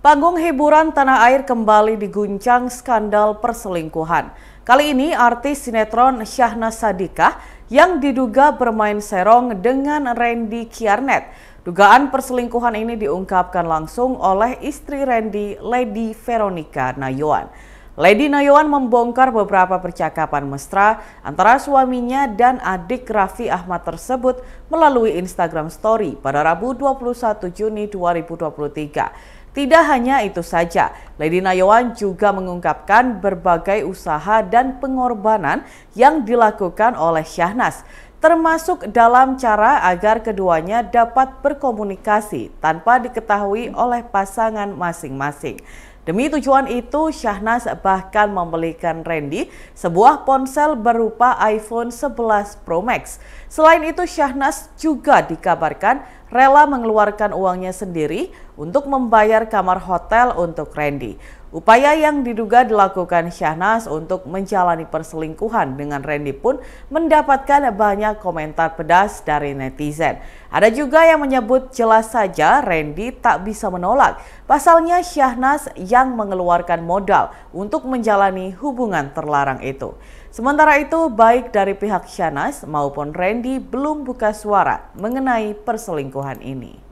Panggung hiburan tanah air kembali diguncang skandal perselingkuhan. Kali ini artis sinetron Syahna Sadikah yang diduga bermain serong dengan Randy Kiarnet. Dugaan perselingkuhan ini diungkapkan langsung oleh istri Randy, Lady Veronica Nayuan. Lady Nayuan membongkar beberapa percakapan mesra antara suaminya dan adik Raffi Ahmad tersebut melalui Instagram Story pada Rabu 21 Juni 2023. Tidak hanya itu saja, Lady Nayawan juga mengungkapkan berbagai usaha dan pengorbanan yang dilakukan oleh Syahnas, termasuk dalam cara agar keduanya dapat berkomunikasi tanpa diketahui oleh pasangan masing-masing. Demi tujuan itu, Syahnas bahkan membelikan Randy sebuah ponsel berupa iPhone 11 Pro Max. Selain itu, Syahnas juga dikabarkan rela mengeluarkan uangnya sendiri untuk membayar kamar hotel untuk Randy. Upaya yang diduga dilakukan Syahnas untuk menjalani perselingkuhan dengan Randy pun mendapatkan banyak komentar pedas dari netizen. Ada juga yang menyebut jelas saja Randy tak bisa menolak. Pasalnya Syahnas yang mengeluarkan modal untuk menjalani hubungan terlarang itu. Sementara itu baik dari pihak Syahnas maupun Randy belum buka suara mengenai perselingkuhan ini.